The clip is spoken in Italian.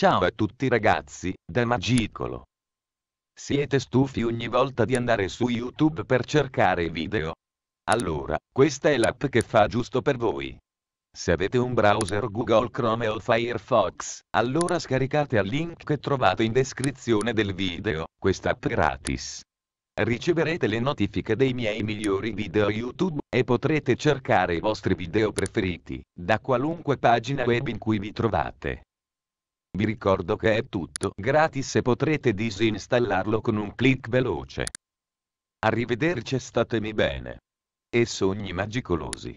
Ciao a tutti ragazzi, da Magicolo. Siete stufi ogni volta di andare su YouTube per cercare video? Allora, questa è l'app che fa giusto per voi. Se avete un browser Google Chrome o Firefox, allora scaricate al link che trovate in descrizione del video, questa quest'app gratis. Riceverete le notifiche dei miei migliori video YouTube e potrete cercare i vostri video preferiti, da qualunque pagina web in cui vi trovate. Vi ricordo che è tutto gratis e potrete disinstallarlo con un clic veloce. Arrivederci e statemi bene. E sogni magicolosi.